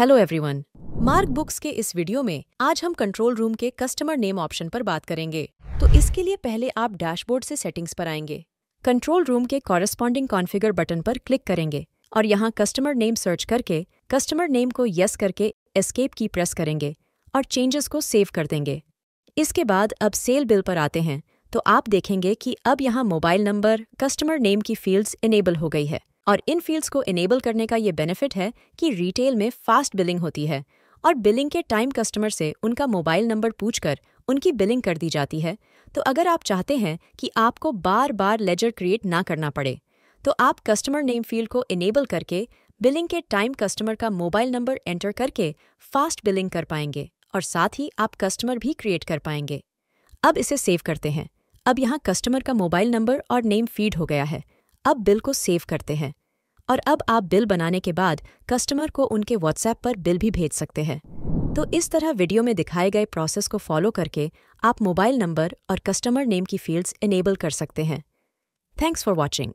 hello everyone mark books के इस video में आज हम कंट्रोल रूम के कस्टमर नेम ऑप्शन पर बात करेंगे तो इसके लिए पहले आप डैशबोर्ड से सेटिंग्स पर आएंगे कंट्रोल रूम के कॉरेस्पॉन्डिंग कॉन्फ़िगर बटन पर क्लिक करेंगे और यहाँ कस्टमर नेम सर्च करके कस्टमर नेम को यस करके एस्केप की प्रेस करेंगे और चेंजेस को सेव कर देंगे इसके बाद अब सेल बिल पर आते हैं तो आप देखेंगे कि अब यहाँ मोबाइल नंबर कस्टमर नेम की फील्ड्स इनेबल हो गई है और इन फील्ड्स को इनेबल करने का ये बेनिफिट है कि रिटेल में फास्ट बिलिंग होती है और बिलिंग के टाइम कस्टमर से उनका मोबाइल नंबर पूछकर उनकी बिलिंग कर दी जाती है तो अगर आप चाहते हैं कि आपको बार बार लेजर क्रिएट ना करना पड़े तो आप कस्टमर नेम फील्ड को इनेबल करके बिलिंग के टाइम कस्टमर का मोबाइल नंबर एंटर करके फास्ट बिलिंग कर पाएंगे और साथ ही आप कस्टमर भी क्रिएट कर पाएंगे अब इसे सेव करते हैं अब यहाँ कस्टमर का मोबाइल नंबर और नेम फीड हो गया है अब बिल को सेव करते हैं और अब आप बिल बनाने के बाद कस्टमर को उनके व्हाट्सएप पर बिल भी भेज सकते हैं तो इस तरह वीडियो में दिखाए गए प्रोसेस को फॉलो करके आप मोबाइल नंबर और कस्टमर नेम की फील्ड्स इनेबल कर सकते हैं थैंक्स फॉर वॉचिंग